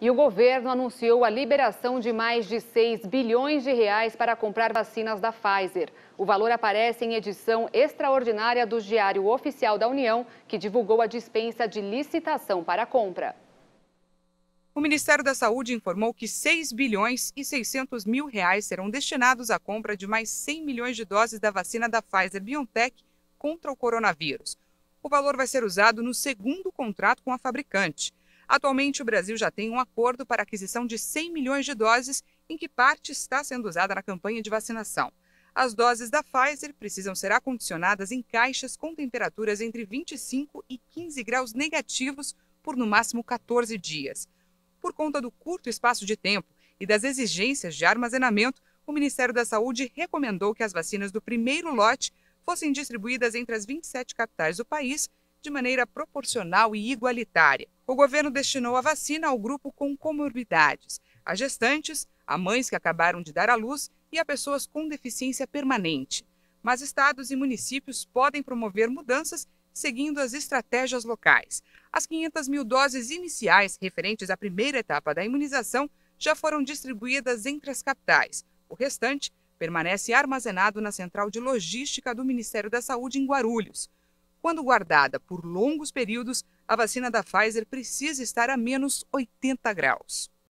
E o governo anunciou a liberação de mais de 6 bilhões de reais para comprar vacinas da Pfizer. O valor aparece em edição extraordinária do Diário Oficial da União, que divulgou a dispensa de licitação para a compra. O Ministério da Saúde informou que 6 bilhões e 600 mil reais serão destinados à compra de mais 100 milhões de doses da vacina da Pfizer-BioNTech contra o coronavírus. O valor vai ser usado no segundo contrato com a fabricante. Atualmente, o Brasil já tem um acordo para aquisição de 100 milhões de doses, em que parte está sendo usada na campanha de vacinação. As doses da Pfizer precisam ser acondicionadas em caixas com temperaturas entre 25 e 15 graus negativos por no máximo 14 dias. Por conta do curto espaço de tempo e das exigências de armazenamento, o Ministério da Saúde recomendou que as vacinas do primeiro lote fossem distribuídas entre as 27 capitais do país de maneira proporcional e igualitária o governo destinou a vacina ao grupo com comorbidades, a gestantes, a mães que acabaram de dar à luz e a pessoas com deficiência permanente. Mas estados e municípios podem promover mudanças seguindo as estratégias locais. As 500 mil doses iniciais referentes à primeira etapa da imunização já foram distribuídas entre as capitais. O restante permanece armazenado na central de logística do Ministério da Saúde em Guarulhos. Quando guardada por longos períodos, a vacina da Pfizer precisa estar a menos 80 graus.